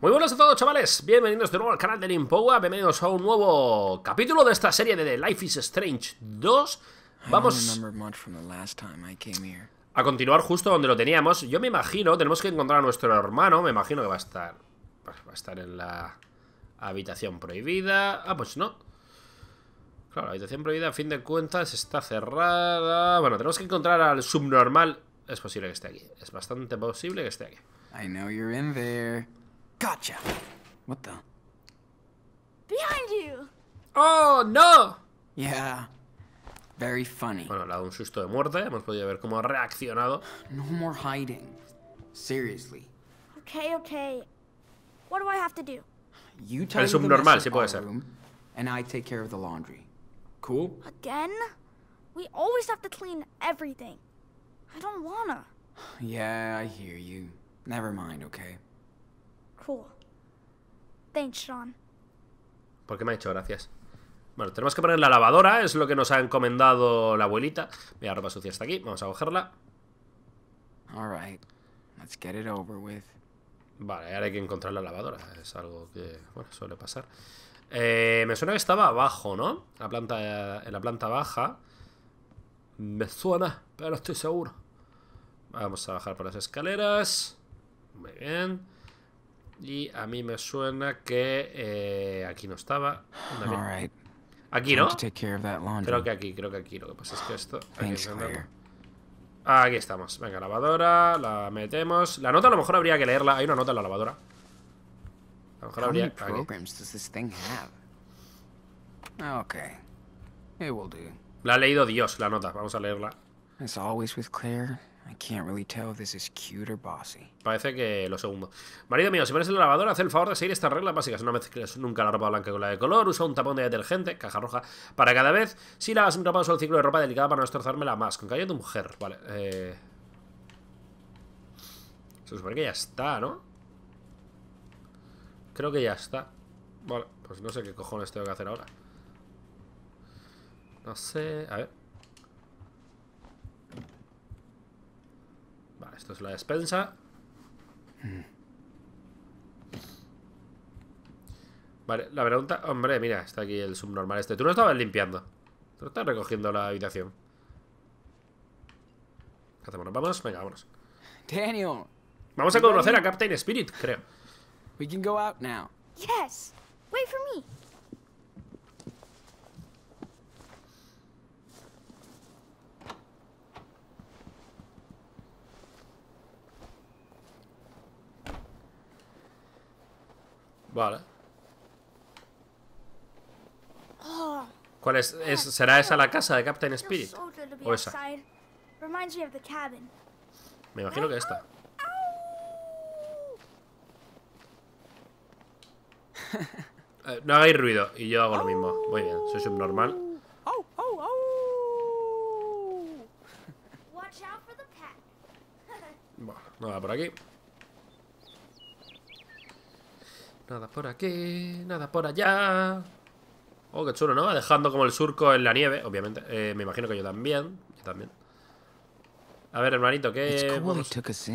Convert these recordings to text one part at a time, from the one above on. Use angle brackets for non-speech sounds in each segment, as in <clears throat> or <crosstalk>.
Muy buenas a todos chavales, bienvenidos de nuevo al canal de Limpowa, bienvenidos a un nuevo capítulo de esta serie de The Life is Strange 2 Vamos a continuar justo donde lo teníamos Yo me imagino, tenemos que encontrar a nuestro hermano, me imagino que va a estar pues, Va a estar en la habitación prohibida Ah, pues no Claro, la habitación prohibida a fin de cuentas está cerrada Bueno, tenemos que encontrar al subnormal Es posible que esté aquí, es bastante posible que esté aquí I know you're in there Gotcha. What the? Behind you. Oh, no. Yeah. Very funny. Bueno, le ha dado un susto de muerte. Hemos podido ver cómo ha reaccionado. No more hiding. Seriously. Okay, okay. What do I have to do? You tell the subnormal, sí puede ser. Room, and I take care of the laundry. Cool? Again? We always have to clean everything. I don't wanna. Yeah, I hear you. Never mind, okay? Thanks, ¿Por qué me ha dicho gracias? Bueno, tenemos que poner la lavadora, es lo que nos ha encomendado la abuelita. Mira, ropa sucia está aquí, vamos a cogerla. Vale, ahora hay que encontrar la lavadora, es algo que, suele pasar. Eh, me suena que estaba abajo, ¿no? La planta, en la planta baja. Me suena, pero estoy seguro. Vamos a bajar por las escaleras. Muy bien. Y a mí me suena que eh, aquí no estaba. Aquí no. Creo que aquí, creo que aquí. Lo que pasa es que esto. Aquí, estamos. Venga, lavadora, la metemos. La nota a lo mejor habría que leerla. Hay una nota en la lavadora. A lo mejor habría. que... La ha leído Dios, la nota. Vamos a leerla. Parece que lo segundo. Marido mío, si pones el lavador, haz el favor de seguir estas reglas básicas. No mezcles nunca la ropa blanca con la de color. Usa un tapón de detergente, caja roja, para cada vez. Si lavas has ropa, usa un ciclo de ropa delicada para no la más. Con calle de mujer, vale. Eh... Se supone que ya está, ¿no? Creo que ya está. Vale, pues no sé qué cojones tengo que hacer ahora. No sé... A ver... Esto es la despensa. Vale, la pregunta... Hombre, mira, está aquí el subnormal este. Tú no estabas limpiando. Tú no estás recogiendo la habitación. hacemos? vamos? Venga, vámonos. Daniel. Vamos a conocer a Captain Spirit, creo. We can go out now. Yes. Wait for me. Ah. ¿Cuál es? Ah, ¿Será esa la casa de Captain Spirit? ¿O esa? Me imagino que esta. Eh, no hagáis ruido y yo hago lo mismo. Muy bien, soy subnormal. Bueno, nada por aquí. Nada por aquí, nada por allá Oh, qué chulo, ¿no? Dejando como el surco en la nieve, obviamente eh, Me imagino que yo también Yo también A ver, hermanito, ¿qué...? es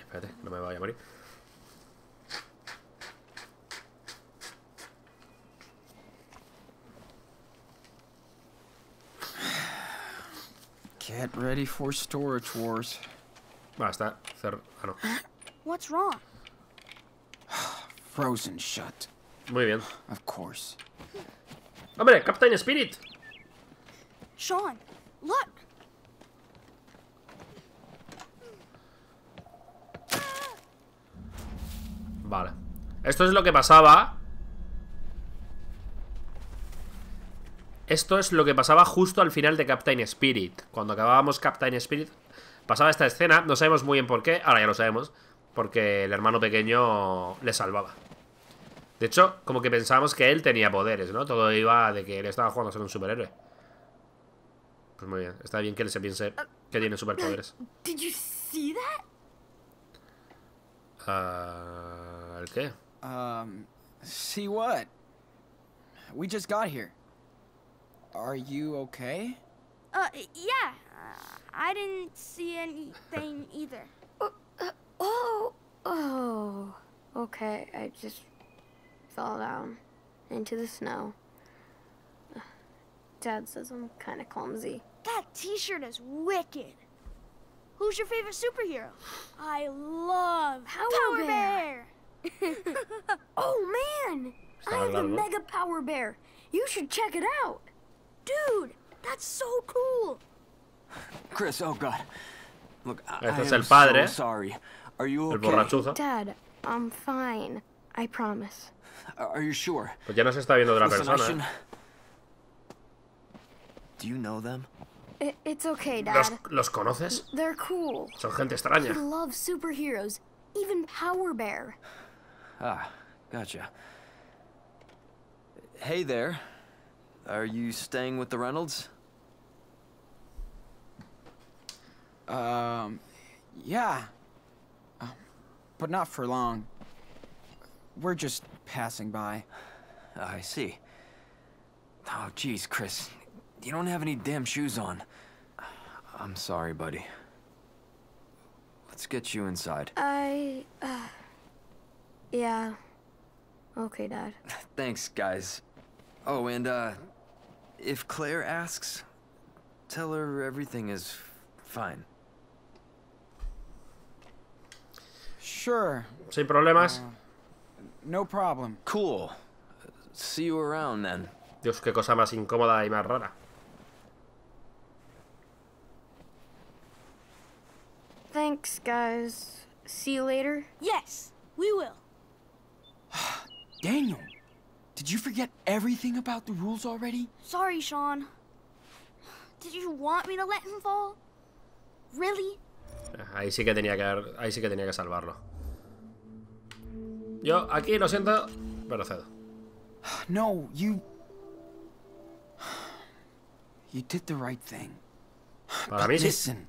espérate, no me vaya a morir Get ready for storage wars. Basta. Cer What's wrong? Frozen shut. Muy bien. Of course. Hombre, Captain Spirit. Sean, look. Vale. Esto es lo que pasaba Esto es lo que pasaba justo al final de Captain Spirit. Cuando acabábamos Captain Spirit, pasaba esta escena, no sabemos muy bien por qué, ahora ya lo sabemos, porque el hermano pequeño le salvaba. De hecho, como que pensábamos que él tenía poderes, ¿no? Todo iba de que él estaba jugando a ser un superhéroe. Pues muy bien, está bien que él se piense que tiene superpoderes. Ah, ¿El qué? Um, see what? We just got here. Are you okay? Uh, yeah. Uh, I didn't see anything <laughs> either. Uh, uh, oh, oh. Okay, I just fell down into the snow. Dad says I'm kind of clumsy. That t-shirt is wicked. Who's your favorite superhero? I love Power, Power Bear. Bear. <laughs> oh, man. I have a mega Power Bear. You should check it out. Dude, that's so cool. Chris, oh God. Look, I, este el padre. So sorry. Are you okay? Dad, I'm fine. I promise. Are you sure? Pues ya no se está viendo persona. Do you know them? it's okay, Dad. ¿Los, ¿Los conoces? They're cool. Son gente extraña. They love superheroes, even Power Bear. Ah, gotcha. Hey there. Are you staying with the Reynolds? Um, yeah. Um, but not for long. We're just passing by. I see. Oh, jeez, Chris. You don't have any damn shoes on. I'm sorry, buddy. Let's get you inside. I... Uh, yeah. Okay, Dad. <laughs> Thanks, guys. Oh, and, uh, if Claire asks, tell her everything is fine. Sure. Sin problemas. Uh, no problem. Cool. See you around then. Dios, qué cosa más incómoda y más rara. Thanks, guys. See you later. Yes, we will. <sighs> Daniel. Did you forget everything about the rules already? Sorry, Sean. Did you want me to let him fall? Really? Ahí sí que tenía que haber, ahí sí que tenía que salvarlo. Yo aquí lo siento, pero cedo. No, you You did the right thing. Para but listen.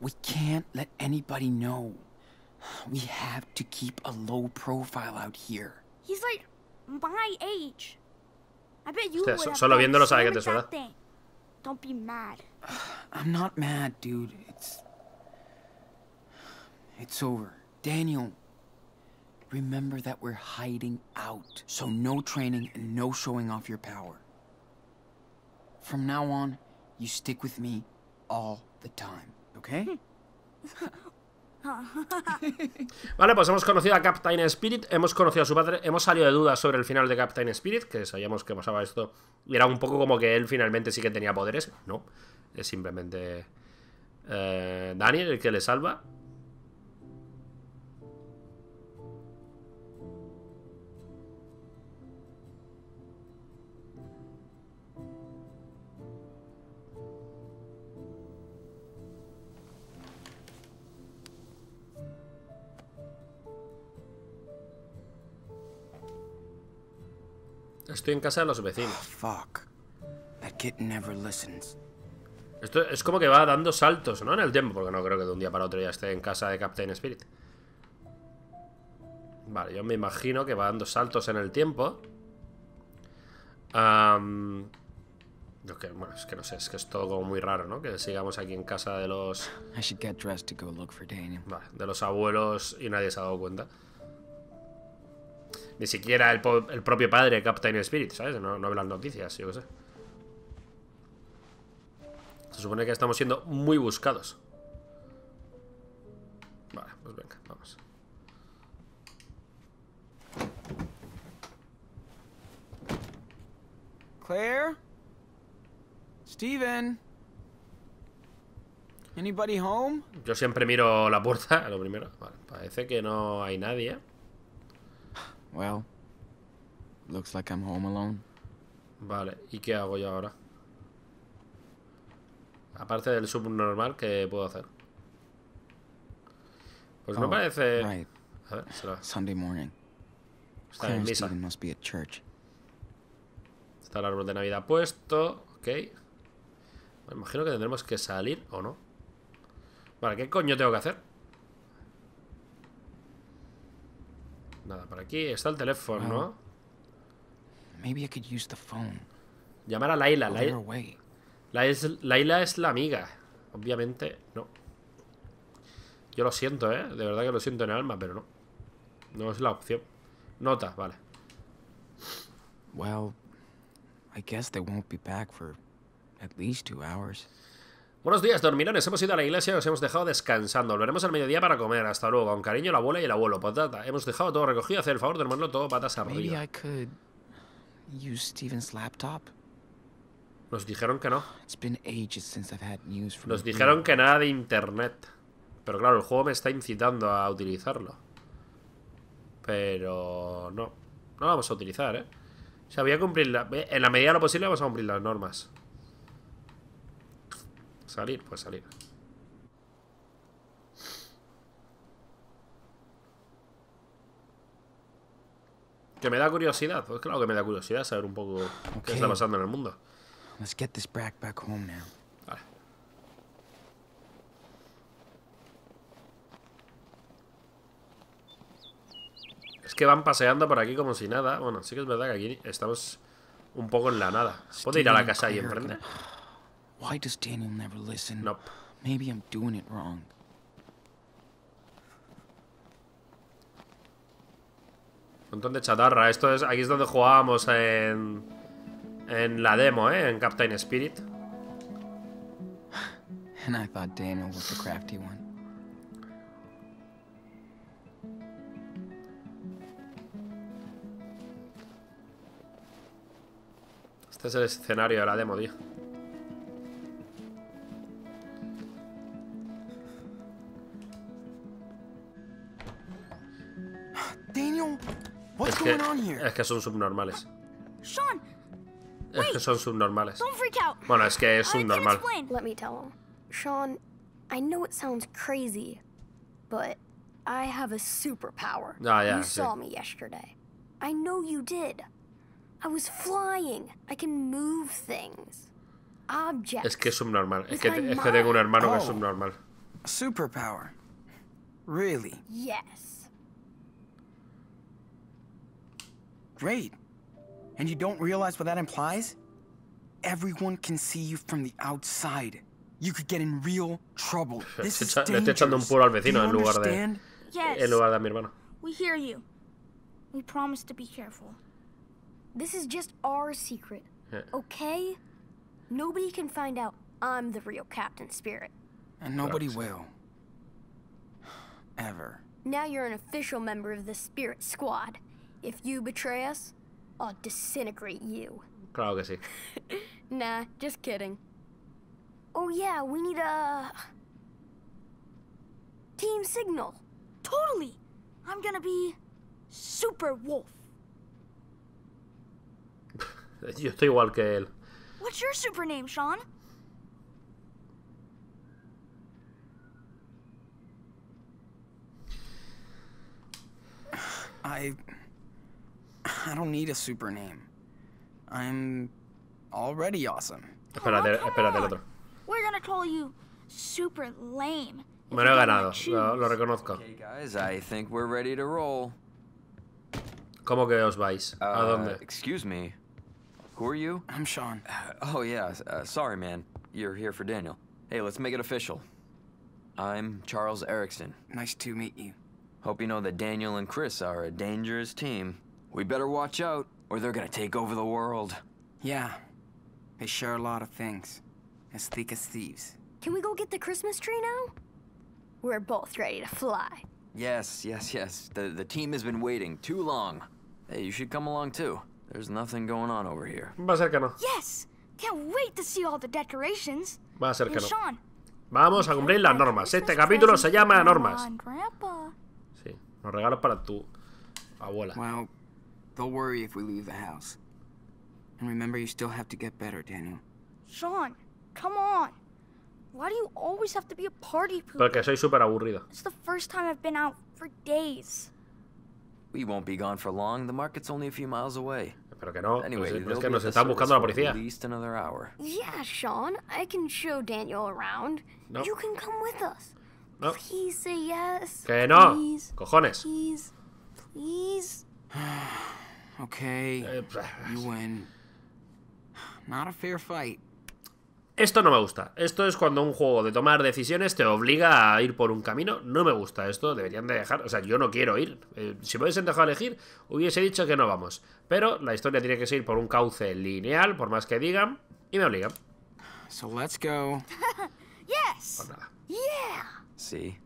We can't let anybody know. We have to keep a low profile out here. He's like my age. I bet you would solo viéndolo sabe que te Don't be mad. <sighs> I'm not mad, dude. It's It's over. Daniel, remember that we're hiding out. So no training and no showing off your power. From now on, you stick with me all the time, okay? <laughs> <laughs> <laughs> vale, pues hemos conocido a Captain Spirit, hemos conocido a su padre, hemos salido de dudas sobre el final de Captain Spirit, que sabíamos que pasaba esto. Y Era un poco como que él finalmente sí que tenía poderes. No, es simplemente eh, Daniel el que le salva. Estoy en casa de los vecinos. Ah, Esto es como que va dando saltos, ¿no? En el tiempo, porque no creo que de un día para otro ya esté en casa de Captain Spirit. Vale, yo me imagino que va dando saltos en el tiempo. lo bueno, es que no sé, es que es todo como muy raro, ¿no? Que sigamos aquí en casa de los... Vale, de los abuelos y nadie se ha dado cuenta. Ni siquiera el, propio padre de Captain Spirit, ¿sabes? No, ve las noticias, yo qué sé. Se supone que estamos siendo muy buscados. Vale, pues venga, vamos. Claire? Steven? Anybody home? Yo siempre miro la puerta, <laughs> lo primero. Vale, parece que no hay nadie. Well, looks like I'm home alone. Vale, ¿y qué hago yo ahora? Aparte del subnormal, ¿qué puedo hacer? Pues no oh, parece... A ver, será. Sunday morning. Está en Must be church. Está el árbol de Navidad puesto. Ok. Me imagino que tendremos que salir, ¿o no? Vale, ¿qué coño tengo que hacer? Nada, por aquí está el teléfono, ¿no? Llamar a Laila. Laila, Laila es la amiga. Obviamente, no. Yo lo siento, ¿eh? De verdad que lo siento en el alma, pero no. No es la opción. Nota, vale. Well, I guess they won't be back for at least two hours. Buenos días, dormilones. Hemos ido a la iglesia y nos hemos dejado descansando. Volveremos al mediodía para comer. Hasta luego. Con cariño la abuela y el abuelo. Patata. Hemos dejado todo recogido. Hacer el favor de armarlo todo patas arriba. Nos dijeron que no. Nos dijeron que nada de internet. Pero claro, el juego me está incitando a utilizarlo. Pero no. No lo vamos a utilizar, ¿eh? O sea, voy a cumplir... En la medida de lo posible vamos a cumplir las normas. Salir, pues salir. Que me da curiosidad, pues claro que me da curiosidad saber un poco qué está pasando en el mundo. get this back home now. Es que van paseando por aquí como si nada. Bueno, sí que es verdad que aquí estamos un poco en la nada. ¿Puedo ir a la casa Y enfrente? Why does Daniel never listen? Nope. Maybe I'm doing it wrong. Un montón de chatarra. Esto es, aquí es donde jugábamos en, en la demo, ¿eh? En Captain Spirit. <sighs> And I thought Daniel was the crafty one. Este es el escenario de la demo, tío. Es que son subnormales. Sean, es que son subnormales. Bueno, es que es subnormal. Let me tell him. Em. Sean, I know it sounds crazy, but I have a superpower. Ah, yeah, you sí. saw me yesterday. I know you did. I was flying. I can move things. Objects. Es que es subnormal. Es que, es que tengo un hermano oh. que es subnormal. Superpower. Really? Yes. Great. And you don't realize what that implies? Everyone can see you from the outside. You could get in real trouble. <laughs> This is dangerous. echando un puro al vecino en lugar de yes. en lugar de a mi hermano. We hear you. We promise to be careful. This is just our secret, okay? Nobody can find out I'm the real Captain Spirit. And nobody will. <sighs> Ever. Now you're an official member of the Spirit Squad. If you betray us, I'll disintegrate you. Claro que <laughs> nah, just kidding. Oh yeah, we need a... Team signal. Totally! I'm gonna be Super Wolf. <laughs> Yo estoy igual que él. What's your super name, Sean? I I don't need a super name. I'm already awesome. Espera, de, espera del otro. We're gonna call you super lame. Me lo he ganado, lo, lo reconozco. Okay, guys, I think we're ready to roll. ¿Cómo que os vais? ¿A uh, dónde? Uh, excuse me. Who are you? I'm Sean. <sighs> Oh, yeah. Uh, sorry, man. You're here for Daniel. Hey, let's make it official. I'm Charles Erickson. Nice to meet you. Hope you know that Daniel and Chris are a dangerous team. We better watch out, or they're gonna take over the world. Yeah. They share a lot of things. As thick as thieves. Can we go get the Christmas tree now? We're both ready to fly. Yes, yes, yes. The, the team has been waiting too long. Hey, you should come along too. There's nothing going on over here. Va a ser que no. Yes! Can't wait to see all the decorations. Va a ser que no. Sean, Vamos a cumplir las normas. Este capítulo se llama Normas. Sí, los regalos para tu abuela. They'll worry if we leave the house. And remember, you still have to get better, Daniel. Sean, come on. Why do you always have to be a party pooper? Porque soy súper aburrido. It's the first time I've been out for days. We won't be gone for long. The market's only a few miles away. Pero que no. Anyway, pues, es que nos están buscando la policía. At least another hour. Yeah, Sean, I can show Daniel around. No. You can come with us. No. Please say yes. Que no. Please. Cojones. Please. Please. <sighs> <sighs> <sighs> Eh, pues, fair Esto no me gusta. Esto es cuando un juego de tomar decisiones te obliga a ir por un camino. No me gusta esto. Deberían de dejar... O sea, yo no quiero ir. Eh, si me hubiesen dejado elegir, hubiese dicho que no vamos. Pero la historia tiene que seguir por un cauce lineal, por más que digan. Y me obligan. So let's go. <laughs> yes. Pues yeah. See?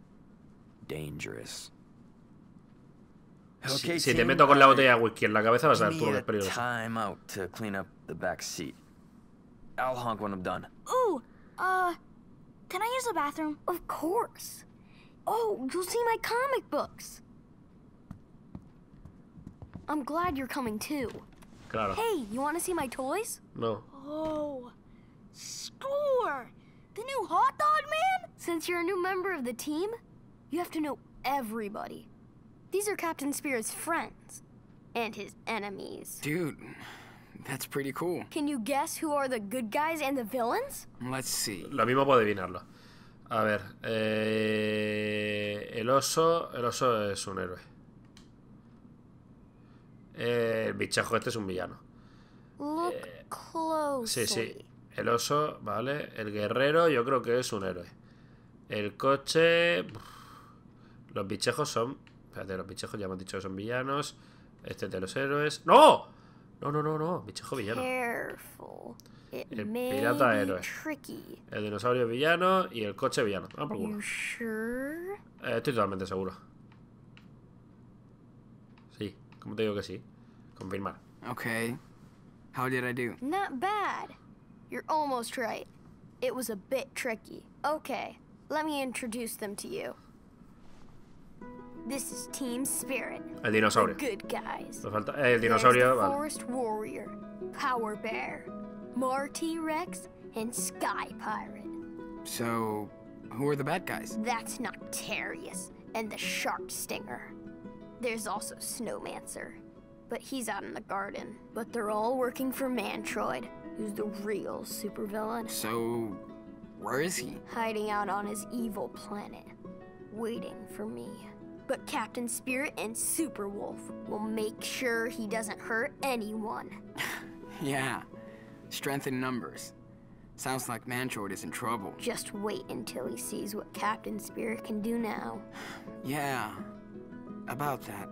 Dangerous. Si, si, te meto con la botella de whisky en la cabeza vas a lo peligroso. Time out to clean up the back seat. I'll honk when I'm done. Oh, uh, can I use the bathroom? Of course. Oh, you'll see my comic books. I'm glad you're coming too. Claro. Hey, you want to see my toys? No. Oh, score! The new hot dog man? Since you're a new member of the team, you have to know everybody. These are Captain Spear's friends. And his enemies. Dude, that's pretty cool. Can you guess who are the good guys and the villains? Let's see. Lo mismo puedo adivinarlo. A ver, eh, el oso, el oso es un héroe. Eh, el bichajo este es un villano. Look eh, Sí, sí. El oso, vale. El guerrero, yo creo que es un héroe. El coche. Los bichejos son de los bichejos ya hemos dicho que son villanos. Este es de los héroes. ¡No! No, no, no, no. Bichejo villano. El pirata héroe. El dinosaurio villano y el coche villano. Ah, por Eh, estoy totalmente seguro. Sí, ¿cómo te digo que sí? Confirmar. Ok. How did I do? Not bad. You're almost right. It was a bit tricky. Okay, let me introduce them to you. This is team spirit. El dinosaurio. The good guys. Nos falta eh, el dinosaurio, the vale. Forest warrior, power bear, Marty Rex, and sky pirate. So, who are the bad guys? That's Noctarius and the shark stinger. There's also Snowmancer, but he's out in the garden. But they're all working for Mantroid, who's the real supervillain. So, where is he? Hiding out on his evil planet, waiting for me but Captain Spirit and Super Wolf will make sure he doesn't hurt anyone. <laughs> yeah, strength in numbers. Sounds like Manchord is in trouble. Just wait until he sees what Captain Spirit can do now. <sighs> yeah, about that.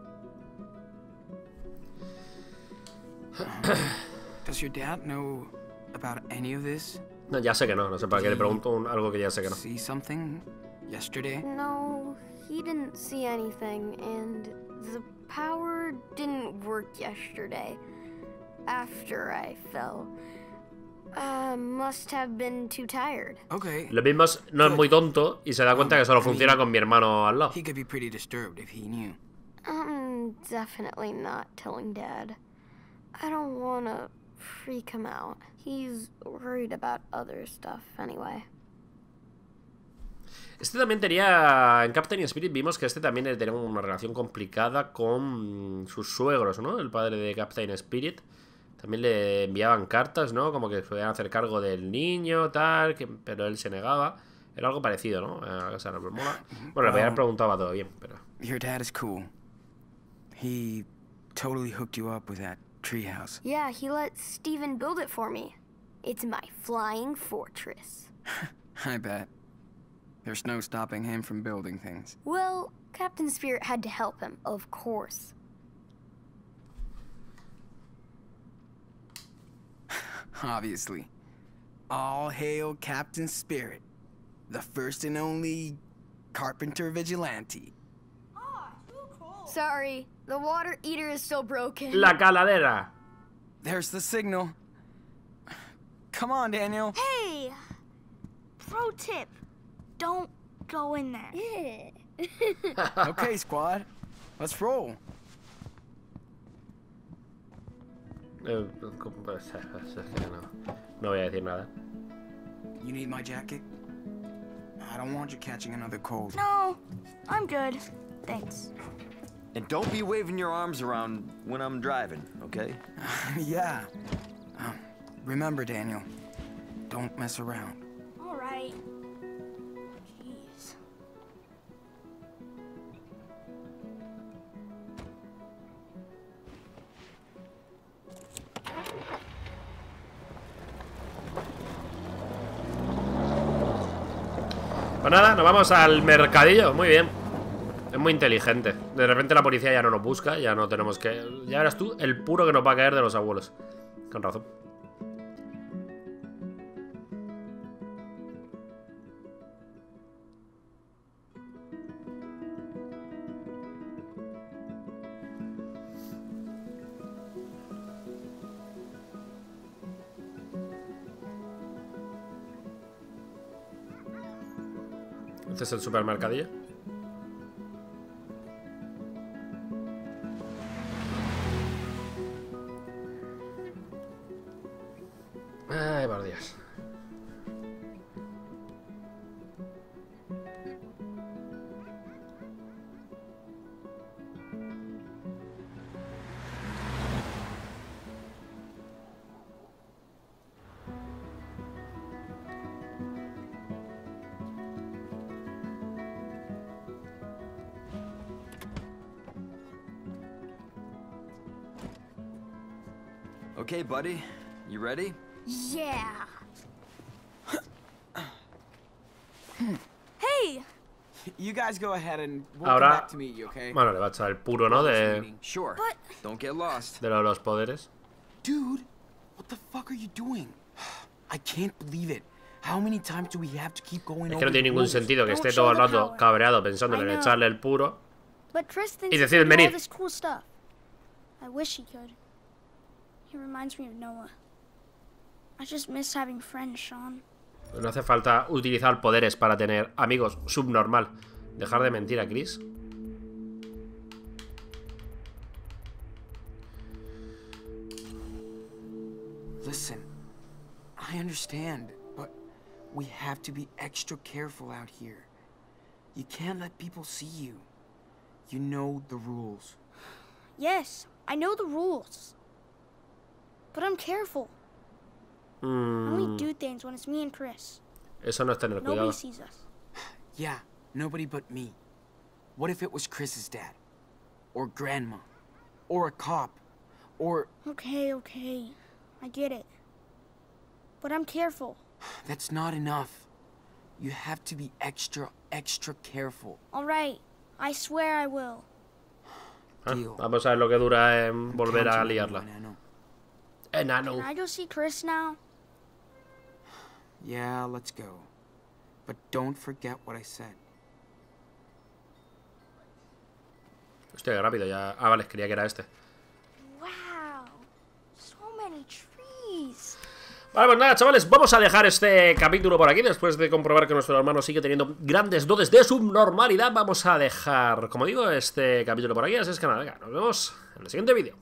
um, <clears throat> does your dad know about any of this? No, ya sé que no, no sé para qué le pregunto un, algo que ya sé que no. See something yesterday? No, he didn't see anything, and the power didn't work yesterday after I fell. Uh, must have been too tired. Okay. Lo mismo es, no es muy tonto y se da cuenta um, que solo funciona con mi hermano al lado. He could be pretty disturbed if he knew. I'm definitely not telling Dad. I don't want to freak him out. He's worried about other stuff anyway. Este también tenía. En Captain Spirit vimos que este también tenía una relación complicada con sus suegros, ¿no? El padre de Captain Spirit. También le enviaban cartas, ¿no? Como que podían hacer cargo del niño, tal, que, pero él se negaba. Era algo parecido, ¿no? Eh, bueno, le habían todo bien, pero. Your dad is cool. He totally hooked you up with that treehouse. Yeah, he let Steven build it for me. It's my flying fortress. <laughs> I There's no stopping him from building things. Well, Captain Spirit had to help him, of course. <sighs> Obviously. All hail Captain Spirit, the first and only carpenter vigilante. Ah, too cold. Sorry, the water eater is still broken. La caladera. There's the signal. <sighs> Come on, Daniel. Hey! Pro tip. Don't go in there. <laughs> okay, squad. Let's roll. Uh, <laughs> no, no You need my jacket? I don't want you catching another cold. No, I'm good. Thanks. And don't be waving your arms around when I'm driving, okay? <laughs> yeah. Um, remember, Daniel, don't mess around. nada, nos vamos al mercadillo. Muy bien. Es muy inteligente. De repente la policía ya no nos busca, ya no tenemos que... Ya verás tú el puro que nos va a caer de los abuelos. Con razón. Este es el supermercadillo. Okay, buddy. You ready? Yeah. hey. You guys go ahead and we'll Ahora, come back to meet you, okay? Bueno, le va a echar el puro, ¿no? De Sure. But... Don't get lost. De lo de los poderes. Dude, what the fuck are you doing? <sighs> I can't believe it. How many times do we have to keep going es que no tiene ningún sentido que esté todo el rato cabreado pensando en echarle el puro. But Tristan y decirme venir. I wish he could. He reminds me of Noah. I just miss having friends, Sean. No hace falta utilizar poderes para tener amigos. Subnormal. Dejar de mentir a Chris. Listen, I understand, but we have to be extra careful out here. You can't let people see you. You know the rules. Yes, I know the rules. But I'm careful. Mm. I only hmm. do things when it's me and Chris. Eso no es tener cuidado. Nobody sees us. <sighs> yeah, nobody but me. What if it was Chris's dad? Or grandma? Or a cop? Or... Okay, okay. I get it. But I'm careful. <sighs> That's not enough. You have to be extra, extra careful. All right. I swear I will. <sighs> Ah, vamos a ver lo que dura en volver a liarla. Enano. Can I Chris now? Yeah, let's go. But don't forget rápido ya. Ah, vale, que era este. Wow. So many trees. Vale, pues nada, chavales, vamos a dejar este capítulo por aquí Después de comprobar que nuestro hermano sigue teniendo grandes dotes de subnormalidad Vamos a dejar, como digo, este capítulo por aquí Así es que nada, venga, nos vemos en el siguiente vídeo